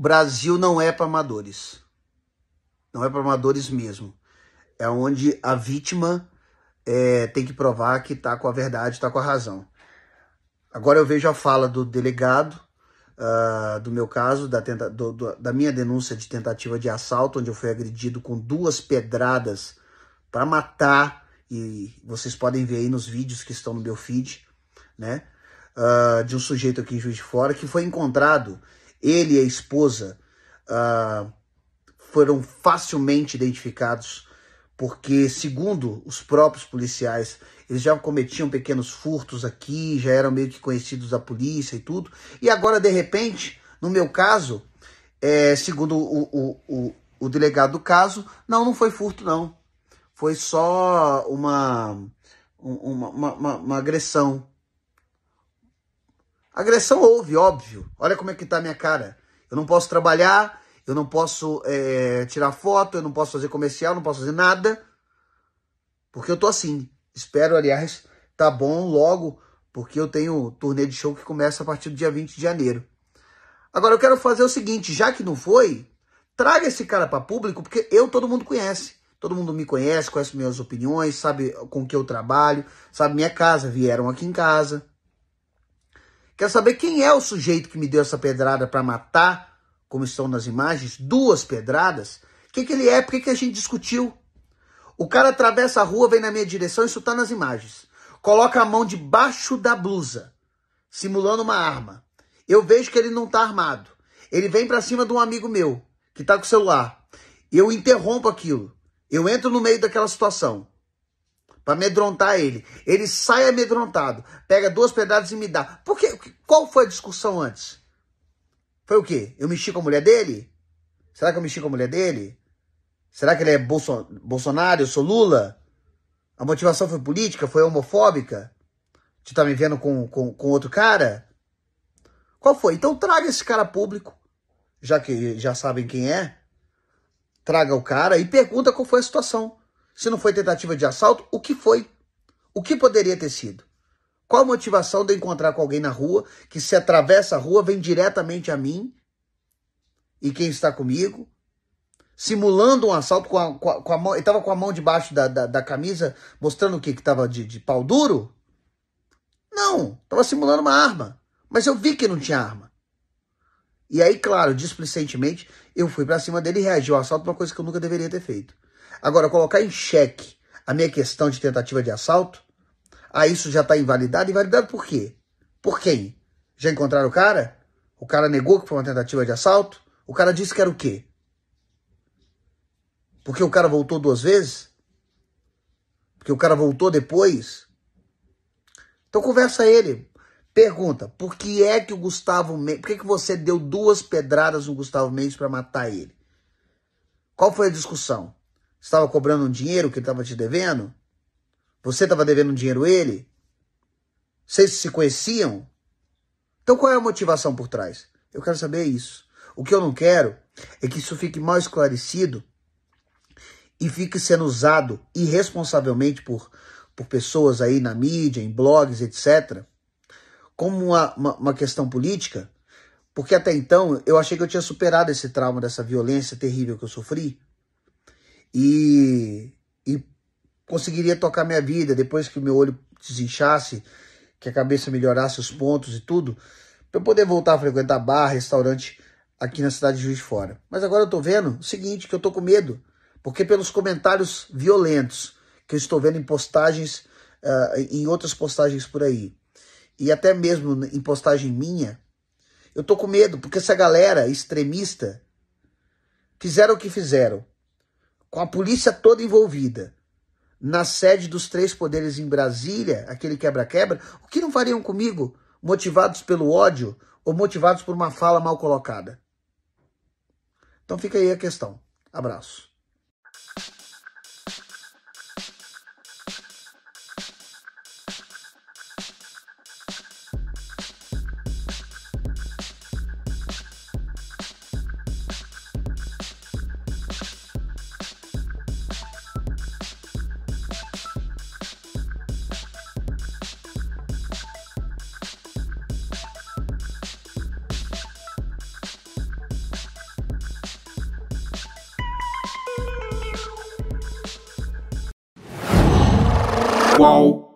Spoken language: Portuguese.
Brasil não é para amadores. Não é para amadores mesmo. É onde a vítima é, tem que provar que está com a verdade, está com a razão. Agora eu vejo a fala do delegado, uh, do meu caso, da, tenta, do, do, da minha denúncia de tentativa de assalto, onde eu fui agredido com duas pedradas para matar, e vocês podem ver aí nos vídeos que estão no meu feed, né? Uh, de um sujeito aqui em Juiz de Fora, que foi encontrado ele e a esposa uh, foram facilmente identificados, porque, segundo os próprios policiais, eles já cometiam pequenos furtos aqui, já eram meio que conhecidos da polícia e tudo. E agora, de repente, no meu caso, é, segundo o, o, o, o delegado do caso, não, não foi furto, não. Foi só uma, uma, uma, uma, uma agressão. Agressão houve, óbvio. Olha como é que tá a minha cara. Eu não posso trabalhar, eu não posso é, tirar foto, eu não posso fazer comercial, não posso fazer nada. Porque eu tô assim. Espero, aliás, tá bom logo, porque eu tenho turnê de show que começa a partir do dia 20 de janeiro. Agora eu quero fazer o seguinte, já que não foi, traga esse cara para público, porque eu todo mundo conhece. Todo mundo me conhece, conhece minhas opiniões, sabe com que eu trabalho, sabe minha casa, vieram aqui em casa. Quer saber quem é o sujeito que me deu essa pedrada para matar, como estão nas imagens? Duas pedradas? O que, que ele é? Por que, que a gente discutiu? O cara atravessa a rua, vem na minha direção, isso está nas imagens. Coloca a mão debaixo da blusa, simulando uma arma. Eu vejo que ele não está armado. Ele vem para cima de um amigo meu, que está com o celular. Eu interrompo aquilo. Eu entro no meio daquela situação para amedrontar ele. Ele sai amedrontado, pega duas pedradas e me dá. Por quê? Qual foi a discussão antes? Foi o quê? Eu mexi com a mulher dele? Será que eu mexi com a mulher dele? Será que ele é Bolson Bolsonaro? Eu sou Lula? A motivação foi política? Foi homofóbica? Tu tá me vendo com, com, com outro cara? Qual foi? Então traga esse cara público, já que já sabem quem é. Traga o cara e pergunta qual foi a situação. Se não foi tentativa de assalto, o que foi? O que poderia ter sido? Qual a motivação de eu encontrar com alguém na rua que se atravessa a rua, vem diretamente a mim e quem está comigo, simulando um assalto com a, com a, com a mão. Ele estava com a mão debaixo da, da, da camisa, mostrando o que? Que estava de, de pau duro? Não, estava simulando uma arma. Mas eu vi que não tinha arma. E aí, claro, displicentemente, eu fui para cima dele e reagi ao assalto, uma coisa que eu nunca deveria ter feito. Agora, colocar em xeque a minha questão de tentativa de assalto, ah, isso já está invalidado. Invalidado por quê? Por quem? Já encontraram o cara? O cara negou que foi uma tentativa de assalto? O cara disse que era o quê? Porque o cara voltou duas vezes? Porque o cara voltou depois? Então conversa ele. Pergunta, por que é que o Gustavo Mendes, por que, que você deu duas pedradas no Gustavo Mendes para matar ele? Qual foi a discussão? estava cobrando um dinheiro que ele estava te devendo? Você estava devendo um dinheiro a ele? Vocês se conheciam? Então qual é a motivação por trás? Eu quero saber isso. O que eu não quero é que isso fique mal esclarecido e fique sendo usado irresponsavelmente por, por pessoas aí na mídia, em blogs, etc., como uma, uma, uma questão política, porque até então eu achei que eu tinha superado esse trauma dessa violência terrível que eu sofri, e, e conseguiria tocar minha vida depois que o meu olho desinchasse, que a cabeça melhorasse os pontos e tudo, para eu poder voltar a frequentar bar, restaurante aqui na cidade de Juiz de Fora. Mas agora eu tô vendo o seguinte, que eu tô com medo, porque pelos comentários violentos que eu estou vendo em postagens, uh, em outras postagens por aí, e até mesmo em postagem minha, eu tô com medo, porque essa galera extremista fizeram o que fizeram com a polícia toda envolvida, na sede dos três poderes em Brasília, aquele quebra-quebra, o que não fariam comigo, motivados pelo ódio ou motivados por uma fala mal colocada? Então fica aí a questão. Abraço. whoa.